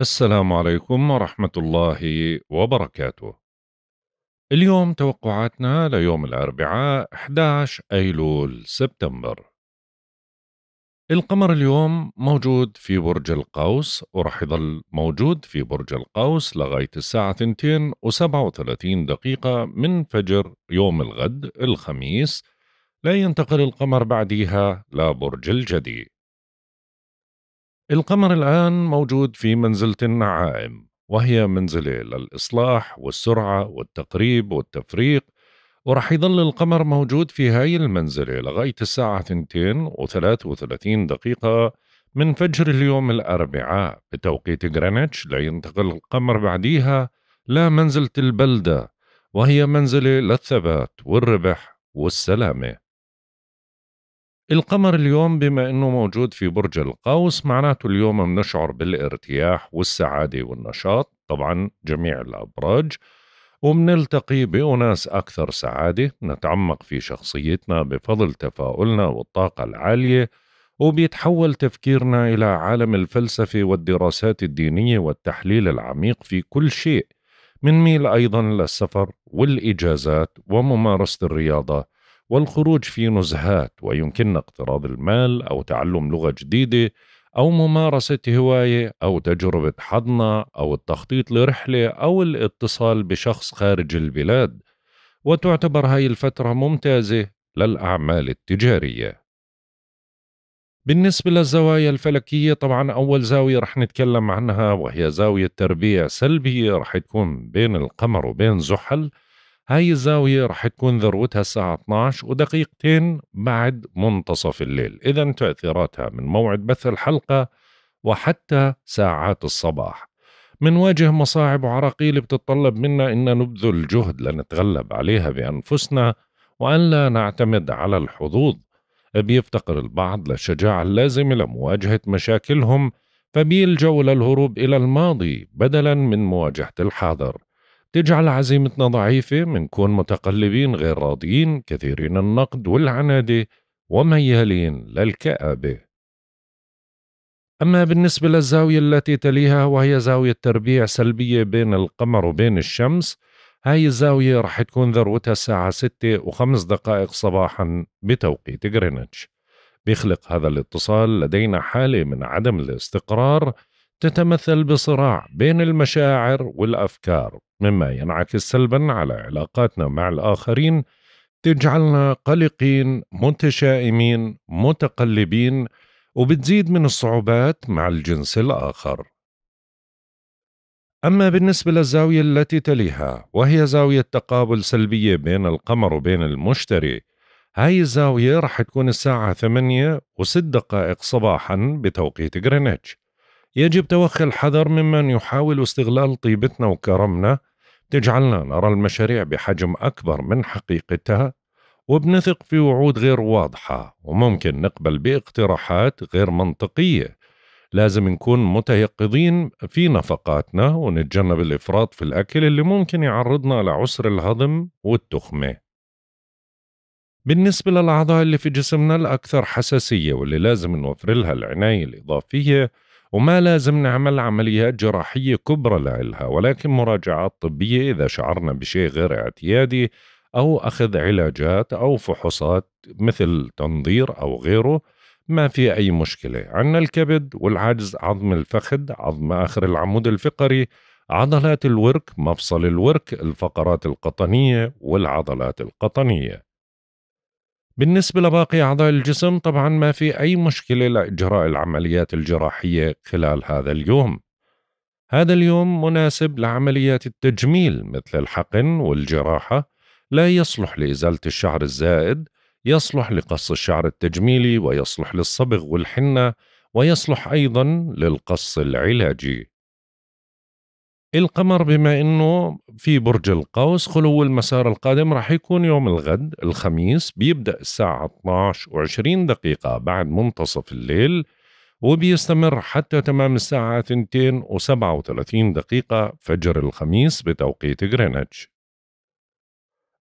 السلام عليكم ورحمة الله وبركاته. اليوم توقعاتنا ليوم الأربعاء 11 أيلول سبتمبر. القمر اليوم موجود في برج القوس ورح يضل موجود في برج القوس لغاية الساعة 2 و37 دقيقة من فجر يوم الغد الخميس لا ينتقل القمر بعديها لبرج الجدي القمر الآن موجود في منزلة النعائم وهي منزلة للإصلاح والسرعة والتقريب والتفريق ورح يظل القمر موجود في هاي المنزلة لغاية الساعة 2 و33 دقيقة من فجر اليوم الأربعاء بتوقيت غرينتش لينتقل القمر بعديها لمنزلة البلدة وهي منزلة للثبات والربح والسلامة القمر اليوم بما أنه موجود في برج القوس معناته اليوم بنشعر بالارتياح والسعادة والنشاط طبعا جميع الأبراج وبنلتقي بأناس أكثر سعادة نتعمق في شخصيتنا بفضل تفاؤلنا والطاقة العالية وبيتحول تفكيرنا إلى عالم الفلسفة والدراسات الدينية والتحليل العميق في كل شيء ميل أيضا للسفر والإجازات وممارسة الرياضة والخروج في نزهات ويمكننا اقتراض المال أو تعلم لغة جديدة أو ممارسة هواية أو تجربة حضنة أو التخطيط لرحلة أو الاتصال بشخص خارج البلاد وتعتبر هاي الفترة ممتازة للأعمال التجارية بالنسبة للزوايا الفلكية طبعا أول زاوية رح نتكلم عنها وهي زاوية تربيع سلبية رح تكون بين القمر وبين زحل هاي الزاوية رح تكون ذروتها الساعة 12 ودقيقتين بعد منتصف الليل إذا تأثيراتها من موعد بث الحلقة وحتى ساعات الصباح منواجه مصاعب وعراقيل بتتطلب منا أن نبذل جهد لنتغلب عليها بأنفسنا وأن لا نعتمد على الحظوظ بيفتقر البعض للشجاعة اللازمة لمواجهة مشاكلهم فبيلجأوا للهروب إلى الماضي بدلا من مواجهة الحاضر تجعل عزيمتنا ضعيفة منكون متقلبين غير راضيين كثيرين النقد والعنادة وميالين للكآبة أما بالنسبة للزاوية التي تليها وهي زاوية تربيع سلبية بين القمر وبين الشمس هاي الزاوية رح تكون ذروتها الساعة 6 وخمس دقائق صباحا بتوقيت غرينتش بيخلق هذا الاتصال لدينا حالة من عدم الاستقرار تتمثل بصراع بين المشاعر والافكار مما ينعكس سلبا على علاقاتنا مع الاخرين تجعلنا قلقين متشائمين متقلبين وبتزيد من الصعوبات مع الجنس الاخر أما بالنسبة للزاوية التي تليها وهي زاوية تقابل سلبية بين القمر وبين المشتري هاي الزاوية رح تكون الساعة 8 و6 دقائق صباحا بتوقيت غرينتش يجب توخي الحذر ممن يحاول استغلال طيبتنا وكرمنا تجعلنا نرى المشاريع بحجم أكبر من حقيقتها وبنثق في وعود غير واضحة وممكن نقبل باقتراحات غير منطقية لازم نكون متيقظين في نفقاتنا ونتجنب الإفراط في الأكل اللي ممكن يعرضنا لعسر الهضم والتخمة بالنسبة للأعضاء اللي في جسمنا الأكثر حساسية واللي لازم نوفر لها العناية الإضافية وما لازم نعمل عمليات جراحية كبرى لإلها ولكن مراجعات طبية إذا شعرنا بشيء غير اعتيادي أو أخذ علاجات أو فحوصات مثل تنظير أو غيره ما في أي مشكلة عندنا الكبد والعجز عظم الفخذ عظم آخر العمود الفقري عضلات الورك مفصل الورك الفقرات القطنية والعضلات القطنية بالنسبة لباقي أعضاء الجسم طبعا ما في أي مشكلة لإجراء العمليات الجراحية خلال هذا اليوم هذا اليوم مناسب لعمليات التجميل مثل الحقن والجراحة لا يصلح لإزالة الشعر الزائد يصلح لقص الشعر التجميلي ويصلح للصبغ والحنة ويصلح أيضا للقص العلاجي القمر بما انه في برج القوس خلو المسار القادم راح يكون يوم الغد الخميس بيبدا الساعه 12 و20 دقيقه بعد منتصف الليل وبيستمر حتى تمام الساعة 2 و37 دقيقة فجر الخميس بتوقيت غرينتش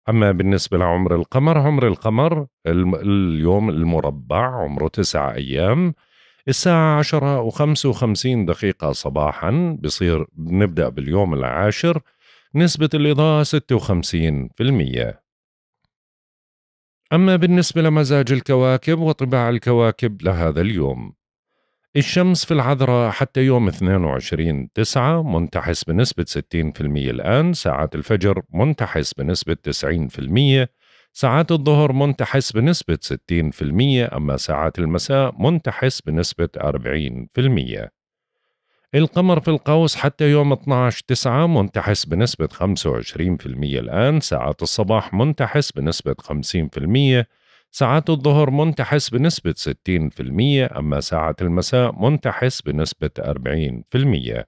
أما بالنسبة لعمر القمر عمر القمر اليوم المربع عمره 9 أيام الساعة عشرة وخمسة وخمسين دقيقة صباحا بصير بنبدأ باليوم العاشر نسبة الإضاءة ستة وخمسين في المية أما بالنسبة لمزاج الكواكب وطباع الكواكب لهذا اليوم الشمس في العذراء حتى يوم 22 9 منتحس بنسبة 60% الآن ساعات الفجر منتحس بنسبة 90% ساعات الظهر منتحس بنسبة 60% أما ساعات المساء منتحس بنسبة 40% القمر في القوس حتى يوم 12 9 منتحس بنسبة 25% الآن ساعات الصباح منتحس بنسبة 50% ساعات الظهر منتحس بنسبة 60% أما ساعة المساء منتحس بنسبة 40%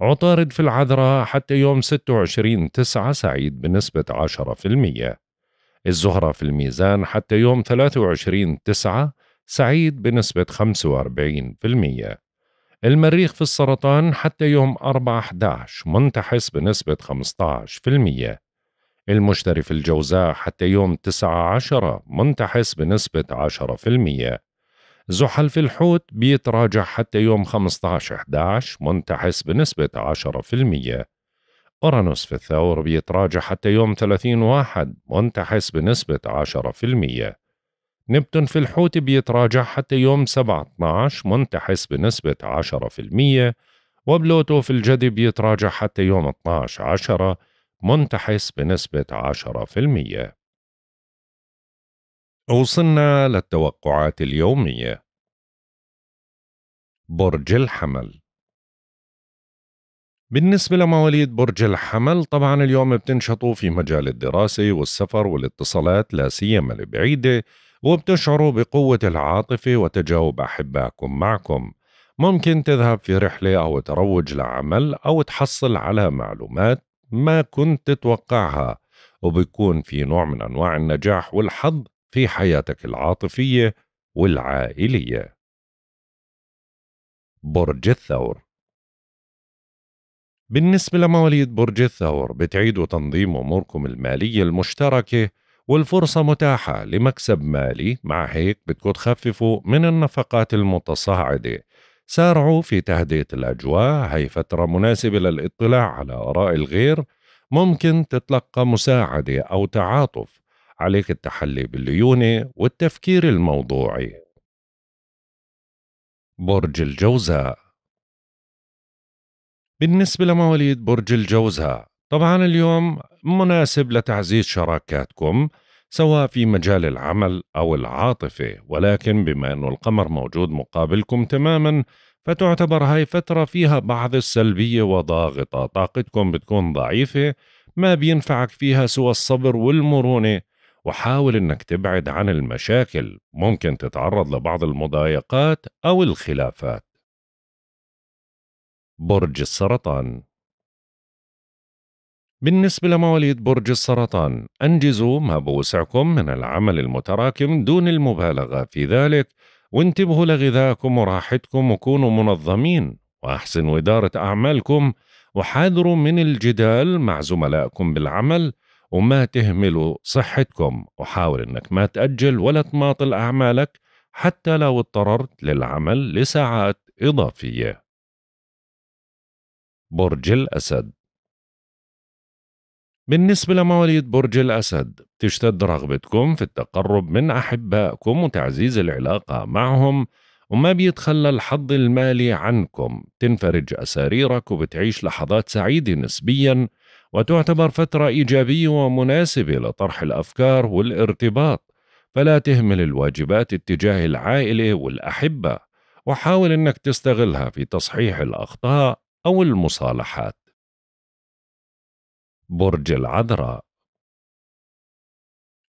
عطارد في العذراء حتى يوم 26 تسعة سعيد بنسبة 10% الزهرة في الميزان حتى يوم 23 تسعة سعيد بنسبة 45% المريخ في السرطان حتى يوم 4/11 منتحس بنسبة 15% المشتري في الجوزاء حتى يوم 9/10 منتحس بنسبة 10% زحل في الحوت بيتراجع حتى يوم 15/11 منتحس بنسبة 10% أورانوس في الثور بيتراجع حتى يوم 30 واحد منتحس بنسبة 10% نبتون في الحوت بيتراجع حتى يوم 7-12 منتحس بنسبة 10% وبلوتو في الجدي بيتراجع حتى يوم 12-10 منتحس بنسبة 10% وصلنا للتوقعات اليومية برج الحمل بالنسبة لمواليد برج الحمل طبعا اليوم بتنشطوا في مجال الدراسة والسفر والاتصالات لا سيما البعيدة وبتشعروا بقوة العاطفة وتجاوب أحبائكم معكم ممكن تذهب في رحلة أو تروج لعمل أو تحصل على معلومات ما كنت تتوقعها وبيكون في نوع من أنواع النجاح والحظ في حياتك العاطفية والعائلية برج الثور بالنسبة لمواليد برج الثور بتعيدوا تنظيم أموركم المالية المشتركة والفرصة متاحة لمكسب مالي مع هيك بدكم تخففوا من النفقات المتصاعدة سارعوا في تهدئة الأجواء هي فترة مناسبة للاطلاع على آراء الغير ممكن تتلقى مساعدة أو تعاطف عليك التحلي بالليونة والتفكير الموضوعي برج الجوزاء بالنسبة لمواليد برج الجوزاء طبعا اليوم مناسب لتعزيز شراكاتكم سواء في مجال العمل أو العاطفة ولكن بما أنه القمر موجود مقابلكم تماما فتعتبر هاي فترة فيها بعض السلبية وضاغطة طاقتكم بتكون ضعيفة ما بينفعك فيها سوى الصبر والمرونة وحاول أنك تبعد عن المشاكل ممكن تتعرض لبعض المضايقات أو الخلافات برج السرطان بالنسبة لمواليد برج السرطان أنجزوا ما بوسعكم من العمل المتراكم دون المبالغة في ذلك وانتبهوا لغذائكم وراحتكم وكونوا منظمين وأحسنوا إدارة أعمالكم وحاذروا من الجدال مع زملائكم بالعمل وما تهملوا صحتكم وحاول أنك ما تأجل ولا تماطل أعمالك حتى لو اضطررت للعمل لساعات إضافية برج الأسد بالنسبة لمواليد برج الأسد تشتد رغبتكم في التقرب من أحبائكم وتعزيز العلاقة معهم وما بيتخلى الحظ المالي عنكم تنفرج أساريرك وبتعيش لحظات سعيدة نسبيا وتعتبر فترة إيجابية ومناسبة لطرح الأفكار والارتباط فلا تهمل الواجبات اتجاه العائلة والأحبة وحاول أنك تستغلها في تصحيح الأخطاء أو المصالحات برج العذراء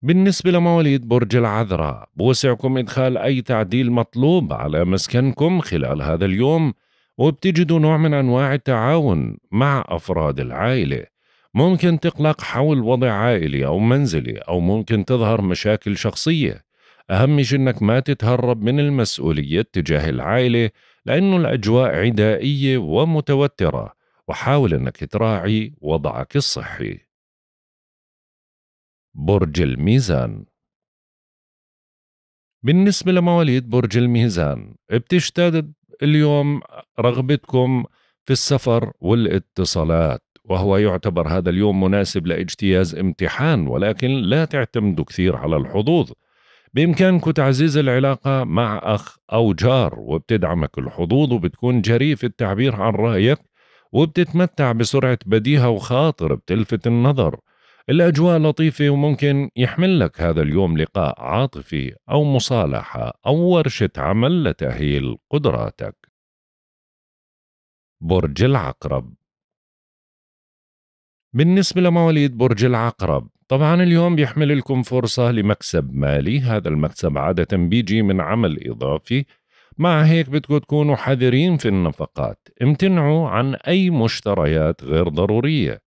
بالنسبة لمواليد برج العذراء بوسعكم إدخال أي تعديل مطلوب على مسكنكم خلال هذا اليوم وبتجدوا نوع من أنواع التعاون مع أفراد العائلة ممكن تقلق حول وضع عائلي أو منزلي أو ممكن تظهر مشاكل شخصية أهم شيء إنك ما تتهرب من المسؤولية تجاه العائلة لأنه الأجواء عدائية ومتوترة وحاول أنك تراعي وضعك الصحي برج الميزان بالنسبة لمواليد برج الميزان بتشتد اليوم رغبتكم في السفر والاتصالات وهو يعتبر هذا اليوم مناسب لاجتياز امتحان ولكن لا تعتمدوا كثير على الحظوظ بإمكانك تعزيز العلاقة مع أخ أو جار وبتدعمك الحظوظ وبتكون جريء في التعبير عن رأيك وبتتمتع بسرعة بديهة وخاطر بتلفت النظر الأجواء لطيفة وممكن يحمل لك هذا اليوم لقاء عاطفي أو مصالحة أو ورشة عمل لتأهيل قدراتك برج العقرب بالنسبة لمواليد برج العقرب طبعا اليوم بيحمل لكم فرصة لمكسب مالي هذا المكسب عادة بيجي من عمل إضافي مع هيك بدكم تكونوا حذرين في النفقات امتنعوا عن أي مشتريات غير ضرورية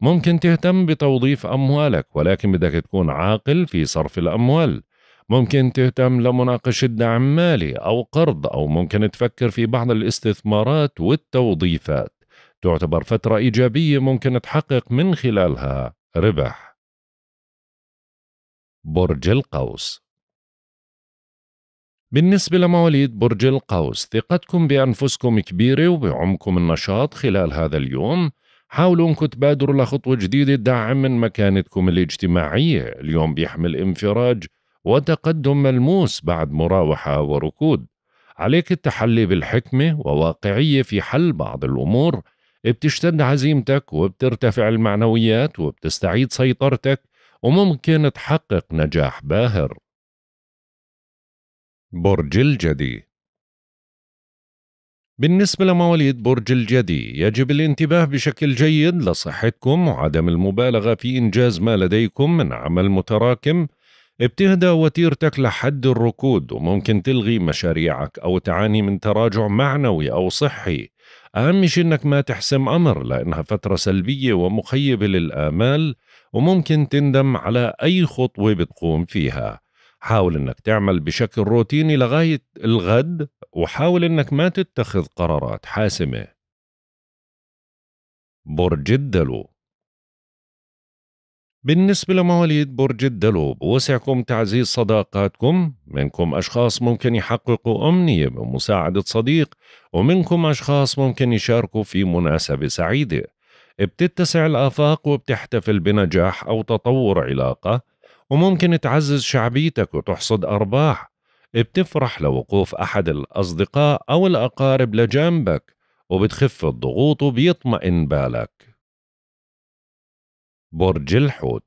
ممكن تهتم بتوظيف أموالك ولكن بدك تكون عاقل في صرف الأموال ممكن تهتم لمناقشة دعم مالي أو قرض أو ممكن تفكر في بعض الاستثمارات والتوظيفات تعتبر فترة إيجابية ممكن تحقق من خلالها ربح برج القوس بالنسبة لمواليد برج القوس ثقتكم بأنفسكم كبيرة وبعمكم النشاط خلال هذا اليوم حاولوا انكم تبادروا لخطوة جديدة تدعم من مكانتكم الاجتماعية اليوم بيحمل انفراج وتقدم ملموس بعد مراوحة وركود عليك التحلي بالحكمة وواقعية في حل بعض الأمور بتشتد عزيمتك وبترتفع المعنويات وبتستعيد سيطرتك وممكن تحقق نجاح باهر برج الجدي بالنسبة لمواليد برج الجدي يجب الانتباه بشكل جيد لصحتكم وعدم المبالغة في إنجاز ما لديكم من عمل متراكم ابتهدى وتيرتك لحد الركود وممكن تلغي مشاريعك أو تعاني من تراجع معنوي أو صحي أهم شيء أنك ما تحسم أمر لأنها فترة سلبية ومخيبة للآمال وممكن تندم على أي خطوة بتقوم فيها حاول أنك تعمل بشكل روتيني لغاية الغد وحاول أنك ما تتخذ قرارات حاسمة برج الدلو بالنسبة لمواليد برج الدلو بوسعكم تعزيز صداقاتكم منكم أشخاص ممكن يحققوا أمنية بمساعدة صديق ومنكم أشخاص ممكن يشاركوا في مناسبة سعيدة بتتسع الآفاق وبتحتفل بنجاح أو تطور علاقة وممكن تعزز شعبيتك وتحصد أرباح بتفرح لوقوف أحد الأصدقاء أو الأقارب لجنبك وبتخف الضغوط وبيطمئن بالك برج الحوت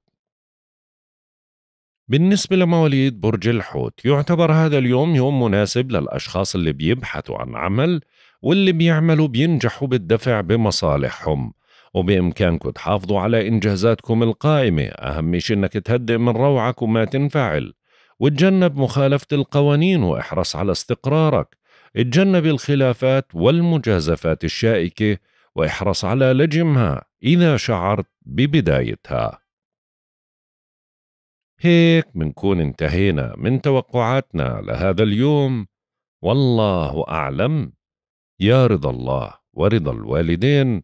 بالنسبة لمواليد برج الحوت يعتبر هذا اليوم يوم مناسب للأشخاص اللي بيبحثوا عن عمل واللي بيعملوا بينجحوا بالدفع بمصالحهم وبإمكانكم تحافظوا على إنجازاتكم القائمة أهم شيء إنك تهدئ من روعك وما تنفعل وتجنب مخالفة القوانين واحرص على استقرارك اتجنب الخلافات والمجازفات الشائكة واحرص على لجمها إذا شعرت ببدايتها هيك منكون انتهينا من توقعاتنا لهذا اليوم والله أعلم يا رضا الله ورضا الوالدين